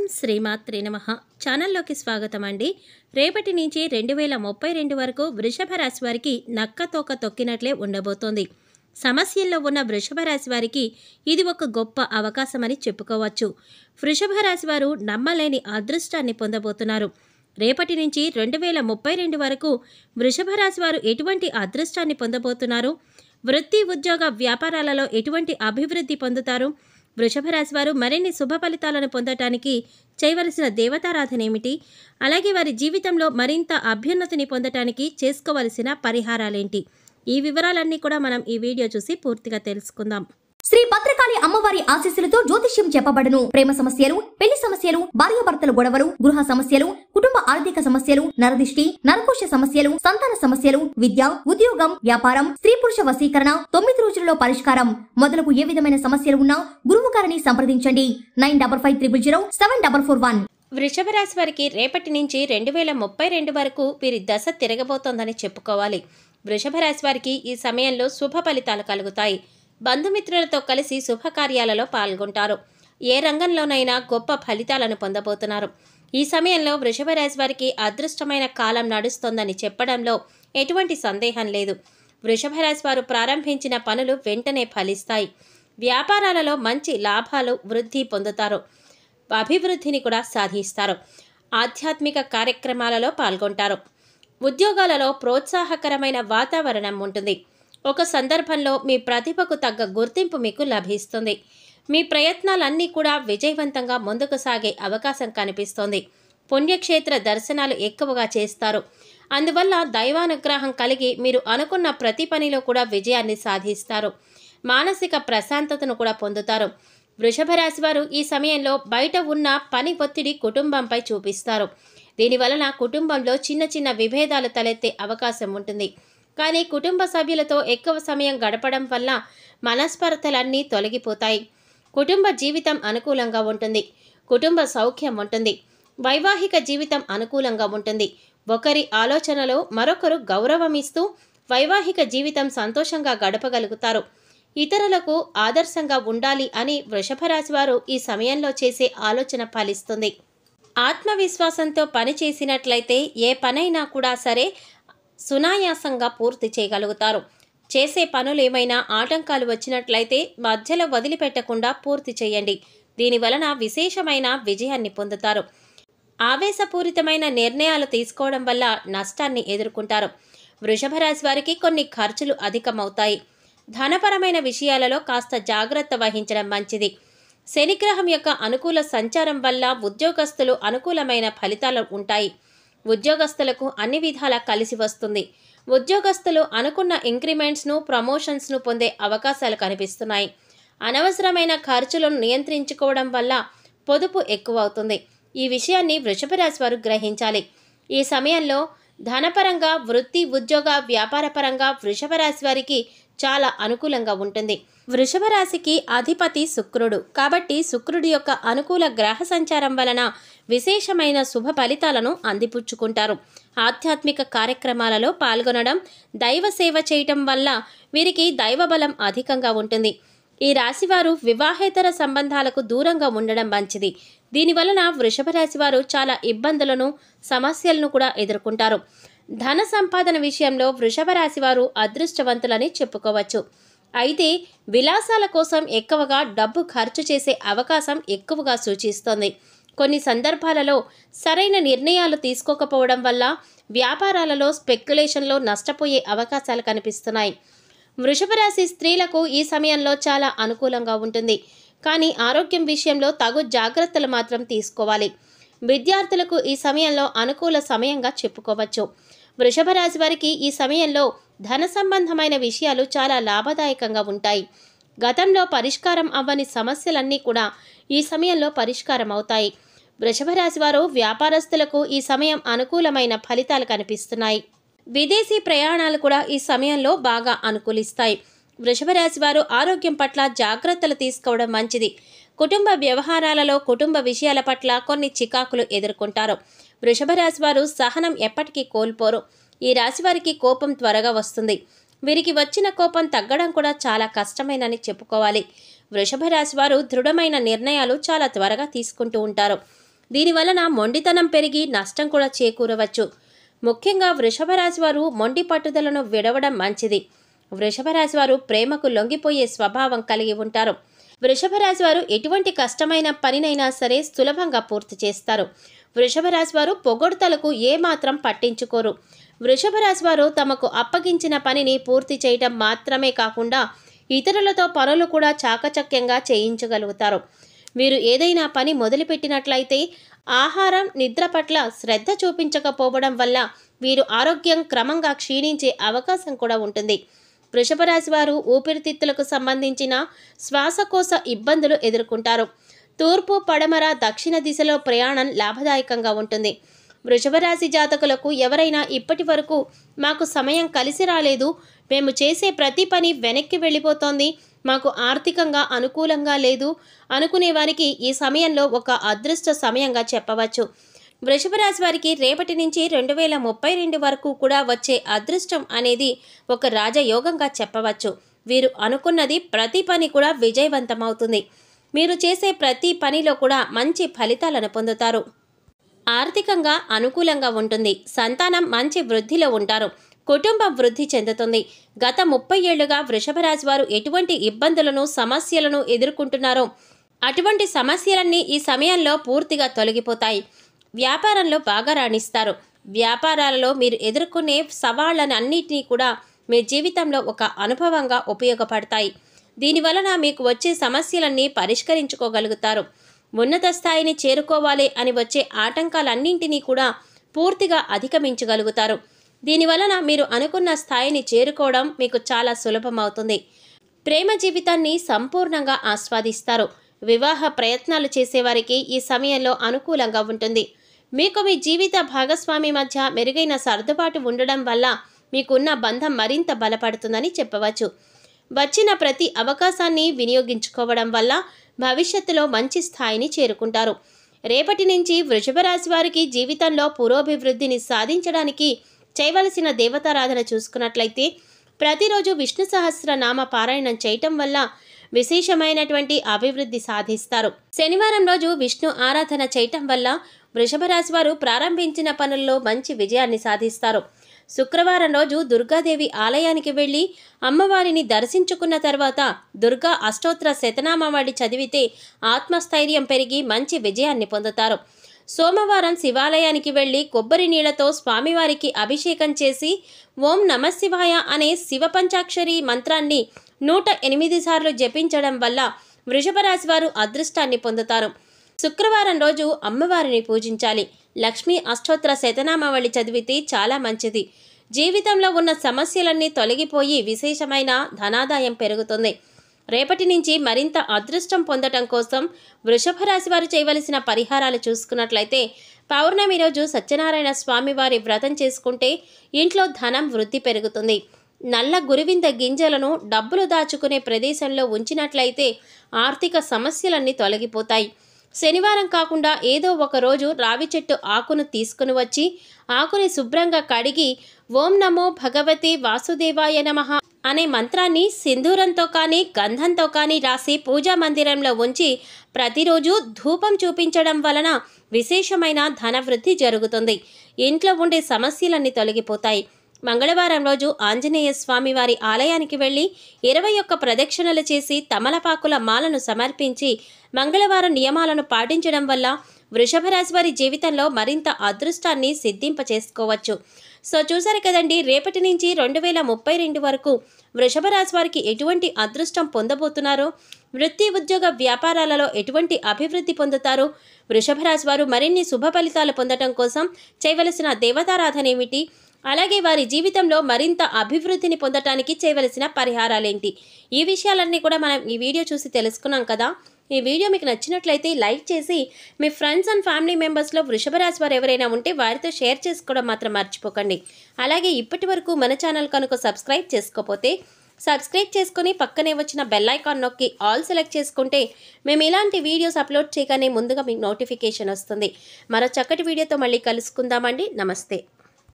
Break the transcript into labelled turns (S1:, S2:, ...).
S1: ఓం శ్రీమాత్రే నమ ఛానల్లోకి స్వాగతం అండి రేపటి నుంచి రెండు వేల ముప్పై రెండు వరకు వృషభ రాశి వారికి నక్క తోక తొక్కినట్లే ఉండబోతోంది సమస్యల్లో ఉన్న వృషభ రాశి వారికి ఇది ఒక గొప్ప అవకాశమని చెప్పుకోవచ్చు వృషభ రాశి వారు నమ్మలేని అదృష్టాన్ని పొందబోతున్నారు రేపటి నుంచి రెండు వేల ముప్పై రెండు వరకు వృషభ రాశి వారు ఎటువంటి అదృష్టాన్ని పొందబోతున్నారు వృత్తి ఉద్యోగ వ్యాపారాలలో ఎటువంటి అభివృద్ధి పొందుతారు వృషభ వారు మరిన్ని శుభ ఫలితాలను పొందటానికి చేయవలసిన దేవతారాధన ఏమిటి అలాగే వారి జీవితంలో మరింత అభ్యున్నతిని పొందటానికి చేసుకోవలసిన పరిహారాలేంటి ఈ వివరాలన్నీ కూడా మనం ఈ వీడియో చూసి పూర్తిగా తెలుసుకుందాం శ్రీ భద్రకాళి అమ్మవారి ఆశీస్సులతో జ్యోతిష్యం చెప్పబడను ప్రేమ సమస్యలు పెళ్లి సమస్యలు భార్యాభర్తల గొడవలు గృహ సమస్యలు కుటుంబ ఆర్థిక సమస్యలు నరదిష్టి నరకోశ సమస్యలు సంతాన సమస్యలు విద్య ఉద్యోగం వ్యాపారం స్త్రీ పురుష వశీకరణ తొమ్మిది రోజులలో పరిష్కారం మొదలగు ఏ విధమైన సమస్యలు ఉన్నా గురువు గారిని సంప్రదించండి nine double five triple zero seven double four one వృషభ రాశి వారికి రేపటి నుంచి రెండు వేల ముప్పై రెండు వరకు వీరి దశ తిరగబోతోందని చెప్పుకోవాలి వృషభ రాశి వారికి ఈ సమయంలో శుభ ఫలితాలు కలుగుతాయి బంధుమిత్రులతో కలిసి శుభకార్యాలలో పాల్గొంటారు ఏ రంగంలోనైనా గొప్ప ఫలితాలను పొందబోతున్నారు ఈ సమయంలో వృషభ రాశి వారికి అదృష్టమైన కాలం నడుస్తోందని చెప్పడంలో ఎటువంటి సందేహం లేదు వృషభ రాశి వారు ప్రారంభించిన పనులు వెంటనే ఫలిస్తాయి వ్యాపారాలలో మంచి లాభాలు వృద్ధి పొందుతారు అభివృద్ధిని కూడా సాధిస్తారు ఆధ్యాత్మిక కార్యక్రమాలలో పాల్గొంటారు ఉద్యోగాలలో ప్రోత్సాహకరమైన వాతావరణం ఉంటుంది ఒక సందర్భంలో మీ ప్రతిభకు తగ్గ గుర్తింపు మీకు లభిస్తుంది మీ ప్రయత్నాలన్నీ కూడా విజయవంతంగా ముందుకు సాగే అవకాశం కనిపిస్తోంది పుణ్యక్షేత్ర దర్శనాలు ఎక్కువగా చేస్తారు అందువల్ల దైవానుగ్రహం కలిగి మీరు అనుకున్న ప్రతి పనిలో కూడా విజయాన్ని సాధిస్తారు మానసిక ప్రశాంతతను కూడా పొందుతారు వృషభ రాశి వారు ఈ సమయంలో బయట ఉన్న పని ఒత్తిడి కుటుంబంపై చూపిస్తారు దీనివలన కుటుంబంలో చిన్న చిన్న విభేదాలు తలెత్తే అవకాశం ఉంటుంది కానీ కుటుంబ సభ్యులతో ఎక్కువ సమయం గడపడం వల్ల మనస్పర్ధలన్నీ తొలగిపోతాయి కుటుంబ జీవితం అనుకూలంగా ఉంటుంది కుటుంబ సౌఖ్యం ఉంటుంది వైవాహిక జీవితం అనుకూలంగా ఉంటుంది ఒకరి ఆలోచనలో మరొకరు గౌరవం ఇస్తూ వైవాహిక జీవితం సంతోషంగా గడపగలుగుతారు ఇతరులకు ఆదర్శంగా ఉండాలి అని వృషభరాశి వారు ఈ సమయంలో చేసే ఆలోచన ఫలిస్తుంది ఆత్మవిశ్వాసంతో పని చేసినట్లయితే ఏ పనైనా కూడా సరే సునాయాసంగా పూర్తి చేయగలుగుతారు చేసే పనులు ఏమైనా ఆటంకాలు వచ్చినట్లయితే మధ్యలో వదిలిపెట్టకుండా పూర్తి చేయండి దీని వలన విశేషమైన విజయాన్ని పొందుతారు ఆవేశపూరితమైన నిర్ణయాలు తీసుకోవడం వల్ల నష్టాన్ని ఎదుర్కొంటారు వృషభ రాశి వారికి కొన్ని ఖర్చులు అధికమవుతాయి ధనపరమైన విషయాలలో కాస్త జాగ్రత్త వహించడం మంచిది శనిగ్రహం యొక్క అనుకూల సంచారం వల్ల ఉద్యోగస్తులు అనుకూలమైన ఫలితాలు ఉంటాయి ఉద్యోగస్తులకు అన్ని విధాలా కలిసి వస్తుంది ఉద్యోగస్తులు అనుకున్న ఇంక్రిమెంట్స్ను ప్రమోషన్స్ను పొందే అవకాశాలు కనిపిస్తున్నాయి అనవసరమైన ఖర్చులను నియంత్రించుకోవడం వల్ల పొదుపు ఎక్కువ అవుతుంది ఈ విషయాన్ని వృషభరాశి వారు గ్రహించాలి ఈ సమయంలో ధనపరంగా వృత్తి ఉద్యోగ వ్యాపారపరంగా వృషభ రాశి వారికి చాలా అనుకూలంగా ఉంటుంది వృషభ రాశికి అధిపతి శుక్రుడు కాబట్టి శుక్రుడి యొక్క అనుకూల గ్రహ సంచారం వలన విశేషమైన శుభ ఫలితాలను అందిపుచ్చుకుంటారు ఆధ్యాత్మిక కార్యక్రమాలలో పాల్గొనడం దైవ సేవ చేయటం వల్ల వీరికి దైవబలం అధికంగా ఉంటుంది ఈ రాశివారు వివాహేతర సంబంధాలకు దూరంగా ఉండడం మంచిది దీనివలన వృషభ రాశివారు చాలా ఇబ్బందులను సమస్యలను కూడా ఎదుర్కొంటారు ధన సంపాదన విషయంలో వృషభ రాశివారు అదృష్టవంతులని చెప్పుకోవచ్చు అయితే విలాసాల కోసం ఎక్కువగా డబ్బు ఖర్చు చేసే అవకాశం ఎక్కువగా సూచిస్తోంది కొన్ని సందర్భాలలో సరైన నిర్ణయాలు తీసుకోకపోవడం వల్ల వ్యాపారాలలో స్పెక్యులేషన్లో నష్టపోయే అవకాశాలు కనిపిస్తున్నాయి వృషభ రాశి స్త్రీలకు ఈ సమయంలో చాలా అనుకూలంగా ఉంటుంది కానీ ఆరోగ్యం విషయంలో తగు జాగ్రత్తలు మాత్రం తీసుకోవాలి విద్యార్థులకు ఈ సమయంలో అనుకూల సమయంగా చెప్పుకోవచ్చు వృషభ రాశి వారికి ఈ సమయంలో ధన సంబంధమైన విషయాలు చాలా లాభదాయకంగా ఉంటాయి గతంలో పరిష్కారం అవ్వని సమస్యలన్నీ కూడా ఈ సమయంలో పరిష్కారం అవుతాయి వృషభ రాశి వారు వ్యాపారస్తులకు ఈ సమయం అనుకూలమైన ఫలితాలు కనిపిస్తున్నాయి విదేశీ ప్రయాణాలు కూడా ఈ సమయంలో బాగా అనుకూలిస్తాయి వృషభరాశి వారు ఆరోగ్యం పట్ల జాగ్రత్తలు తీసుకోవడం మంచిది కుటుంబ వ్యవహారాలలో కుటుంబ విషయాల పట్ల కొన్ని చికాకులు ఎదుర్కొంటారు వృషభరాశి వారు సహనం ఎప్పటికీ కోల్పోరు ఈ రాశి వారికి కోపం త్వరగా వస్తుంది వీరికి వచ్చిన కోపం తగ్గడం కూడా చాలా కష్టమేనని చెప్పుకోవాలి వృషభ రాశి వారు దృఢమైన నిర్ణయాలు చాలా త్వరగా తీసుకుంటూ ఉంటారు దీనివలన మొండితనం పెరిగి నష్టం కూడా చేకూరవచ్చు ముఖ్యంగా వృషభ వారు మొండి పట్టుదలను విడవడం మంచిది వృషభ వారు ప్రేమకు లొంగిపోయే స్వభావం కలిగి ఉంటారు వృషభ వారు ఎటువంటి కష్టమైన పనినైనా సరే సులభంగా పూర్తి చేస్తారు వృషభ వారు పొగొడతలకు ఏమాత్రం పట్టించుకోరు వృషభ వారు తమకు అప్పగించిన పనిని పూర్తి చేయటం మాత్రమే కాకుండా ఇతరులతో పనులు కూడా చాకచక్యంగా చేయించగలుగుతారు మీరు ఏదైనా పని మొదలుపెట్టినట్లయితే ఆహారం నిద్ర పట్ల శ్రద్ధ చూపించకపోవడం వల్ల వీరు ఆరోగ్యం క్రమంగా క్షీణించే అవకాశం కూడా ఉంటుంది వృషభరాశి వారు ఊపిరితిత్తులకు సంబంధించిన శ్వాసకోశ ఇబ్బందులు ఎదుర్కొంటారు తూర్పు పడమర దక్షిణ దిశలో ప్రయాణం లాభదాయకంగా ఉంటుంది వృషభరాశి జాతకులకు ఎవరైనా ఇప్పటి వరకు మాకు సమయం కలిసి రాలేదు మేము చేసే ప్రతి పని వెనక్కి వెళ్ళిపోతోంది మాకు ఆర్థికంగా అనుకూలంగా లేదు అనుకునే వారికి ఈ సమయంలో ఒక అదృష్ట సమయంగా చెప్పవచ్చు వృషభరాశి వారికి రేపటి నుంచి రెండు వేల ముప్పై రెండు వరకు కూడా వచ్చే అదృష్టం అనేది ఒక రాజయోగంగా చెప్పవచ్చు వీరు అనుకున్నది ప్రతి పని కూడా విజయవంతమవుతుంది మీరు చేసే ప్రతి పనిలో కూడా మంచి ఫలితాలను పొందుతారు ఆర్థికంగా అనుకూలంగా ఉంటుంది సంతానం మంచి వృద్ధిలో ఉంటారు కుటుంబం వృద్ధి చెందుతుంది గత ముప్పై ఏళ్లుగా వృషభరాజు వారు ఎటువంటి ఇబ్బందులను సమస్యలను ఎదుర్కొంటున్నారో అటువంటి సమస్యలన్నీ ఈ సమయంలో పూర్తిగా తొలగిపోతాయి వ్యాపారంలో బాగా రాణిస్తారు వ్యాపారాలలో మీరు ఎదుర్కొనే సవాళ్ళను అన్నిటినీ కూడా మీ జీవితంలో ఒక అనుభవంగా ఉపయోగపడతాయి దీనివలన మీకు వచ్చే సమస్యలన్నీ పరిష్కరించుకోగలుగుతారు ఉన్నత స్థాయిని చేరుకోవాలి అని వచ్చే ఆటంకాలన్నింటినీ కూడా పూర్తిగా అధిగమించగలుగుతారు దీనివలన మీరు అనుకున్న స్థాయిని చేరుకోవడం మీకు చాలా సులభమవుతుంది ప్రేమ జీవితాన్ని సంపూర్ణంగా ఆస్వాదిస్తారు వివాహ ప్రయత్నాలు చేసేవారికి ఈ సమయంలో అనుకూలంగా ఉంటుంది మీకు మీ జీవిత భాగస్వామి మధ్య మెరుగైన సర్దుబాటు ఉండడం వల్ల మీకున్న బంధం మరింత బలపడుతుందని చెప్పవచ్చు వచ్చిన ప్రతి అవకాశాన్ని వినియోగించుకోవడం వల్ల భవిష్యత్తులో మంచి స్థాయిని చేరుకుంటారు రేపటి నుంచి వృషభ రాశి వారికి జీవితంలో పురోభివృద్ధిని సాధించడానికి చేయవలసిన దేవతారాధన చూసుకున్నట్లయితే ప్రతిరోజు విష్ణు సహస్ర నామ పారాయణం చేయటం వల్ల విశేషమైనటువంటి అభివృద్ధి సాధిస్తారు శనివారం రోజు విష్ణు ఆరాధన చేయటం వల్ల వృషభ రాశి వారు ప్రారంభించిన పనుల్లో మంచి విజయాన్ని సాధిస్తారు శుక్రవారం రోజు దుర్గాదేవి ఆలయానికి వెళ్ళి అమ్మవారిని దర్శించుకున్న తర్వాత దుర్గా అష్టోత్తర శతనామావాడి చదివితే ఆత్మస్థైర్యం పెరిగి మంచి విజయాన్ని పొందుతారు సోమవారం శివాలయానికి వెళ్ళి కొబ్బరి నీళ్లతో స్వామివారికి అభిషేకం చేసి ఓం నమశివాయ అనే శివ పంచాక్షరి మంత్రాన్ని నూట ఎనిమిది సార్లు జపించడం వల్ల వృషభ వారు అదృష్టాన్ని పొందుతారు శుక్రవారం రోజు అమ్మవారిని పూజించాలి లక్ష్మీ అష్టోత్తర శతనామావళి చదివితే చాలా మంచిది జీవితంలో ఉన్న సమస్యలన్నీ తొలగిపోయి విశేషమైన ధనాదాయం పెరుగుతుంది రేపటి నుంచి మరింత అదృష్టం పొందటం కోసం వృషభ రాశి వారు చేయవలసిన పరిహారాలు చూసుకున్నట్లయితే పౌర్ణమి రోజు సత్యనారాయణ స్వామి వారి వ్రతం చేసుకుంటే ఇంట్లో ధనం వృద్ధి పెరుగుతుంది నల్ల గురువింద గింజలను డబ్బులు దాచుకునే ప్రదేశంలో ఉంచినట్లయితే ఆర్థిక సమస్యలన్నీ తొలగిపోతాయి శనివారం కాకుండా ఏదో ఒకరోజు రావి చెట్టు ఆకును తీసుకుని వచ్చి ఆకుని శుభ్రంగా కడిగి ఓం నమో భగవతి వాసుదేవాయ నమ అనే మంత్రాన్ని సింధూరంతో కానీ గంధంతో కానీ రాసి పూజా మందిరంలో ఉంచి ప్రతిరోజు ధూపం చూపించడం వలన విశేషమైన ధనవృద్ధి జరుగుతుంది ఇంట్లో ఉండే సమస్యలన్నీ తొలగిపోతాయి మంగళవారం రోజు ఆంజనేయ స్వామి వారి ఆలయానికి వెళ్లి ఇరవై ఒక్క ప్రదక్షిణలు చేసి తమలపాకుల మాలను సమర్పించి మంగళవారం నియమాలను పాటించడం వల్ల వృషభ రాశి వారి జీవితంలో మరింత అదృష్టాన్ని సిద్ధింపచేసుకోవచ్చు సో చూసారు కదండి రేపటి నుంచి రెండు వేల ముప్పై రెండు వరకు వృషభ రాశి వారికి ఎటువంటి అదృష్టం పొందబోతున్నారో వృత్తి ఉద్యోగ వ్యాపారాలలో ఎటువంటి అభివృద్ధి పొందుతారు వృషభ రాశి వారు మరిన్ని శుభ ఫలితాలు పొందడం కోసం చేయవలసిన దేవతారాధన ఏమిటి అలాగే వారి జీవితంలో మరింత అభివృద్ధిని పొందటానికి చేయవలసిన పరిహారాలేంటి ఈ విషయాలన్నీ కూడా మనం ఈ వీడియో చూసి తెలుసుకున్నాం కదా ఈ వీడియో మీకు నచ్చినట్లయితే లైక్ చేసి మీ ఫ్రెండ్స్ అండ్ ఫ్యామిలీ మెంబర్స్లో వృషభ రాశి వారు ఎవరైనా ఉంటే వారితో షేర్ చేసుకోవడం మాత్రం మర్చిపోకండి అలాగే ఇప్పటి వరకు మన ఛానల్ కనుక సబ్స్క్రైబ్ చేసుకోకపోతే సబ్స్క్రైబ్ చేసుకుని పక్కనే వచ్చిన బెల్ ఐకాన్ నొక్కి ఆల్ సెలెక్ట్ చేసుకుంటే మేము ఇలాంటి వీడియోస్ అప్లోడ్ చేయగానే ముందుగా మీకు నోటిఫికేషన్ వస్తుంది మరో చక్కటి వీడియోతో మళ్ళీ కలుసుకుందామండి నమస్తే